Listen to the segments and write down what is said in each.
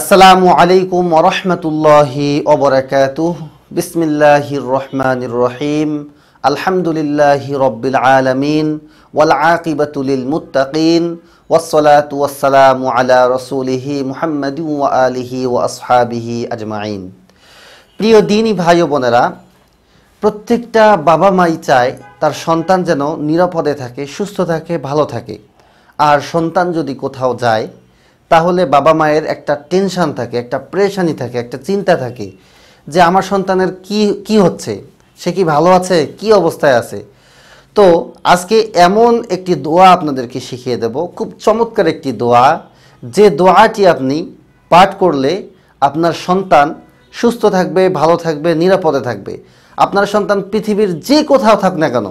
আসসালামু আলাইকুম রহমতুল্লাহি অবরাকাতুহ বিসমিল্লাহির রহমানির রহিম আলহামদুলিল্লাহি রব্বিল আলমিন ওয়াল আকিবাতুলিল মুত্তাকিন ওয়াসসালাতু ওয়াসসালামু আলা রসুলিহি মুহাম্মাদি ওয়া আলিহি ওয়া আসহাবিহি আজমাইন প্রিয় দিনী ভাই বোনেরা প্রত্যেকটা বাবা মাই চায় তার সন্তান যেন নিরাপদে থাকে সুস্থ থাকে ভালো থাকে আর সন্তান যদি কোথাও যায় তাহলে বাবা মায়ের একটা টেনশান থাকে একটা প্রেশানি থাকে একটা চিন্তা থাকে যে আমার সন্তানের কি কি হচ্ছে সে কি ভালো আছে কি অবস্থায় আছে তো আজকে এমন একটি দোয়া আপনাদেরকে শিখিয়ে দেব খুব চমৎকার একটি দোয়া যে দোয়াটি আপনি পাঠ করলে আপনার সন্তান সুস্থ থাকবে ভালো থাকবে নিরাপদে থাকবে আপনার সন্তান পৃথিবীর যে কোথাও থাক না কেন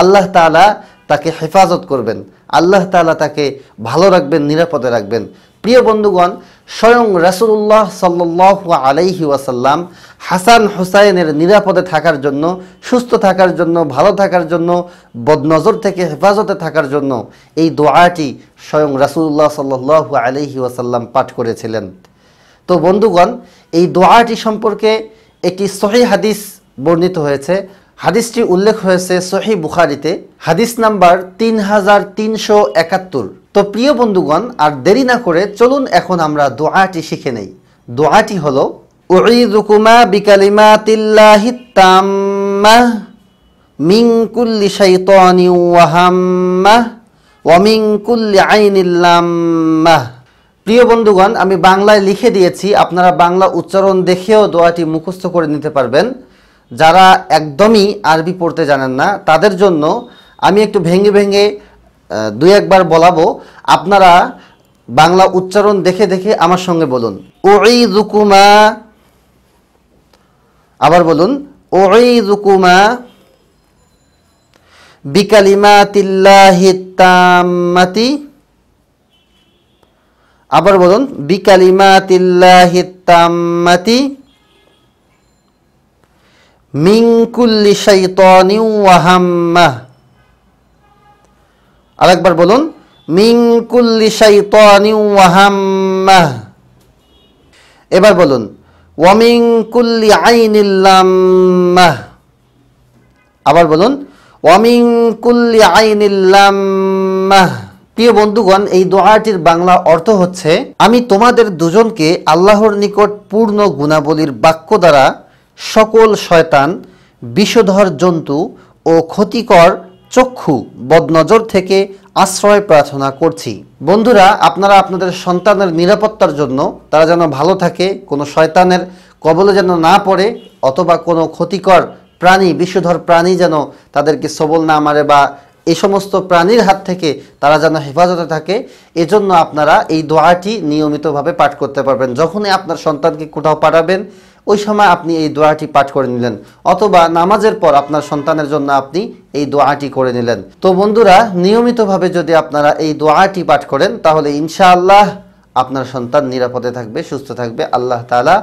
আল্লাহ তালা তাকে হেফাজত করবেন আল্লাহ তালা তাকে ভালো রাখবেন নিরাপদে রাখবেন প্রিয় বন্ধুগণ স্বয়ং রাসুল্লাহ সাল্লাহ আলাইহি ওয়াসাল্লাম হাসান হুসাইনের নিরাপদে থাকার জন্য সুস্থ থাকার জন্য ভালো থাকার জন্য বদনজর থেকে হেফাজতে থাকার জন্য এই দোয়াটি স্বয়ং রাসুল্লাহ সাল্লাহ আলাইহি ওয়াসাল্লাম পাঠ করেছিলেন তো বন্ধুগণ এই দোয়াটি সম্পর্কে একটি সহি হাদিস বর্ণিত হয়েছে হাদিসটি উল্লেখ হয়েছে সহি বুখারিতে হাদিস নাম্বার তিন হাজার তিনশো একাত্তর তো প্রিয় বন্ধুগণ আর দেরি না করে চলুন এখন আমরা দোয়াটি শিখে নেই দোয়াটি হল উইদুকুমা বিকালিমাতিল্লাহি তাম্মাহ মিন কুল্লি শাইতানি ওয়াহাম্মাহ ওয়া প্রিয় বন্ধুগণ আমি বাংলায় লিখে দিয়েছি আপনারা বাংলা উচ্চারণ দেখেও দোয়াটি মুখস্থ করে নিতে পারবেন যারা একদমই আরবি পড়তে জানেন না তাদের জন্য আমি একটু ভেঙে ভেঙে দুই একবার বলাবো আপনারা বাংলা উচ্চারণ দেখে দেখে আমার সঙ্গে বলুন রুকুমা আবার বলুন ওইদুকুমা বিকালিমা তাম্মাতি আবার বলুন বিকালিমাতিল্লাহি তাম্মাতি মিনকুল্লি শাইতানিউ ওয়াহাম্মা আরেকবার বলুন মিংকুল্লি শাইতানি ওয়াহাম্মাহ এবার বলুন ওয়ামিং কুল্লি আইনিল্লাম্মাহ আবার বলুন ওয়ামিং কুল্লি আইনিল্লাম্মাহ প্রিয় বন্ধুগণ এই দোয়াটির বাংলা অর্থ হচ্ছে আমি তোমাদের দুজনকে আল্লাহর নিকট পূর্ণ গুণাবলীর বাক্য দ্বারা সকল শয়তান বিষধর জন্তু ও ক্ষতিকর চক্ষু বদনজর থেকে আশ্রয় প্রার্থনা করছি বন্ধুরা আপনারা আপনাদের সন্তানের নিরাপত্তার জন্য তারা যেন ভালো থাকে কোনো শয়তানের কবলে যেন না পড়ে অথবা কোনো ক্ষতিকর প্রাণী বিশ্বধর প্রাণী যেন তাদেরকে সবল না মারে বা এই সমস্ত প্রাণীর হাত থেকে তারা যেন হেফাজতে থাকে এজন্য আপনারা এই দোয়াটি নিয়মিতভাবে পাঠ করতে পারবেন যখনই আপনার সন্তানকে কোথাও পাঠাবেন ওই সময় আপনি এই দোয়াটি পাঠ করে নিলেন অথবা নামাজের পর আপনার সন্তানের জন্য আপনি এই দোয়াটি করে নিলেন তো বন্ধুরা নিয়মিতভাবে যদি আপনারা এই দোয়াটি পাঠ করেন তাহলে ইনশাআল্লাহ আপনার সন্তান নিরাপদে থাকবে সুস্থ থাকবে আল্লাহ তালা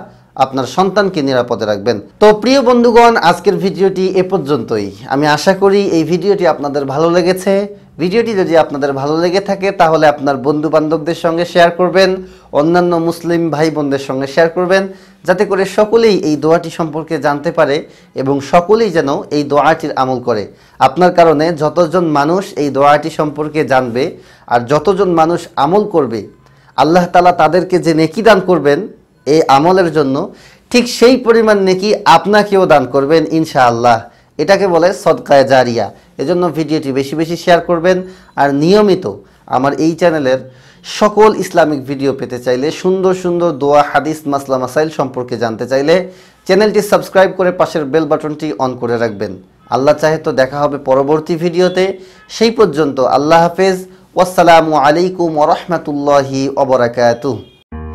আপনার সন্তানকে নিরাপদে রাখবেন তো প্রিয় বন্ধুগণ আজকের ভিডিওটি এ পর্যন্তই আমি আশা করি এই ভিডিওটি আপনাদের ভালো লেগেছে ভিডিওটি যদি আপনাদের ভালো লেগে থাকে তাহলে আপনার বন্ধু বান্ধবদের সঙ্গে শেয়ার করবেন অন্যান্য মুসলিম ভাই বোনদের সঙ্গে শেয়ার করবেন যাতে করে সকলেই এই দোয়াটি সম্পর্কে জানতে পারে এবং সকলেই যেন এই দোয়াটির আমল করে আপনার কারণে যতজন মানুষ এই দোয়াটি সম্পর্কে জানবে আর যতজন মানুষ আমল করবে আল্লাহ তালা তাদেরকে যে নেকি দান করবেন এই আমলের জন্য ঠিক সেই পরিমাণ নেকি আপনাকেও দান করবেন ইনশাআল্লাহ এটাকে বলে সদকায় জারিয়া এজন্য ভিডিওটি বেশি বেশি শেয়ার করবেন আর নিয়মিত আমার এই চ্যানেলের সকল ইসলামিক ভিডিও পেতে চাইলে সুন্দর সুন্দর দোয়া হাদিস মাসলা মাসাইল সম্পর্কে জানতে চাইলে চ্যানেলটি সাবস্ক্রাইব করে পাশের বেল বাটনটি অন করে রাখবেন আল্লাহ চাহে তো দেখা হবে পরবর্তী ভিডিওতে সেই পর্যন্ত আল্লাহ হাফেজ ওয়াসালামু আলাইকুম ওরহমতুল্লাহি অবরাকাতুহ